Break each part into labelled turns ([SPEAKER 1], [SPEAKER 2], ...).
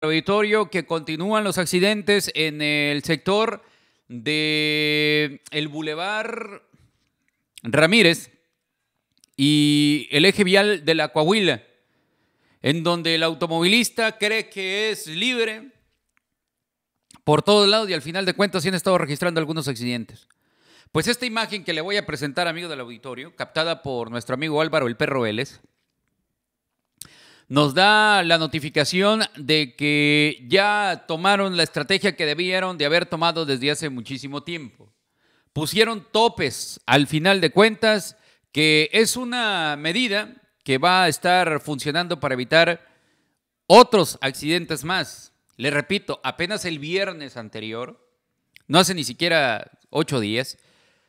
[SPEAKER 1] auditorio que continúan los accidentes en el sector de el Boulevard Ramírez y el eje vial de la Coahuila, en donde el automovilista cree que es libre por todos lados y al final de cuentas sí han estado registrando algunos accidentes. Pues esta imagen que le voy a presentar, amigo del auditorio, captada por nuestro amigo Álvaro el Perro Vélez, nos da la notificación de que ya tomaron la estrategia que debieron de haber tomado desde hace muchísimo tiempo. Pusieron topes al final de cuentas, que es una medida que va a estar funcionando para evitar otros accidentes más. Le repito, apenas el viernes anterior, no hace ni siquiera ocho días,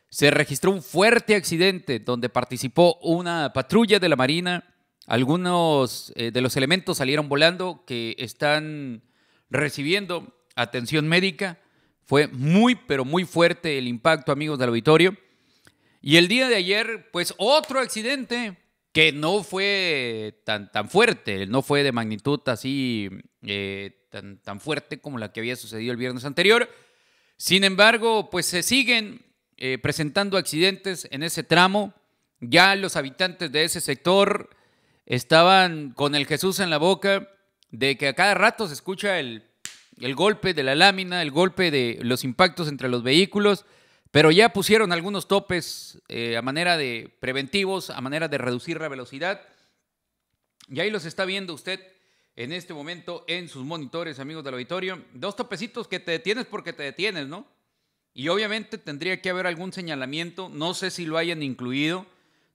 [SPEAKER 1] se registró un fuerte accidente donde participó una patrulla de la Marina algunos eh, de los elementos salieron volando que están recibiendo atención médica. Fue muy, pero muy fuerte el impacto, amigos del auditorio. Y el día de ayer, pues otro accidente que no fue tan, tan fuerte, no fue de magnitud así eh, tan, tan fuerte como la que había sucedido el viernes anterior. Sin embargo, pues se siguen eh, presentando accidentes en ese tramo. Ya los habitantes de ese sector estaban con el Jesús en la boca, de que a cada rato se escucha el, golpe de la lámina, el golpe de los impactos entre los vehículos, pero ya pusieron algunos topes eh, a manera de preventivos, a manera de reducir la velocidad. Y ahí los está viendo usted en este momento en sus monitores, amigos del auditorio. Dos topecitos que te detienes porque te detienes, ¿no? Y obviamente tendría que haber algún señalamiento, no sé si lo hayan incluido,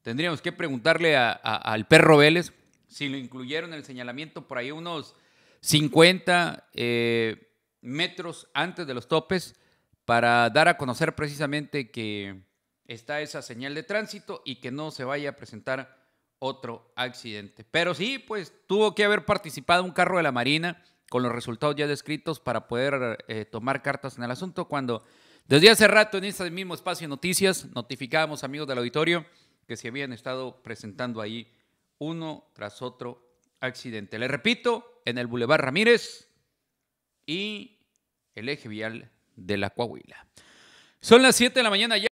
[SPEAKER 1] Tendríamos que preguntarle a, al perro Vélez si lo incluyeron en el señalamiento por ahí unos 50 eh, metros antes de los topes para dar a conocer precisamente que está esa señal de tránsito y que no se vaya a presentar otro accidente. Pero sí, pues tuvo que haber participado un carro de la Marina con los resultados ya descritos para poder eh, tomar cartas en el asunto cuando desde hace rato en este mismo espacio de noticias notificábamos amigos del auditorio que se habían estado presentando ahí uno tras otro accidente. Le repito, en el Boulevard Ramírez y el eje vial de la Coahuila. Son las 7 de la mañana ya.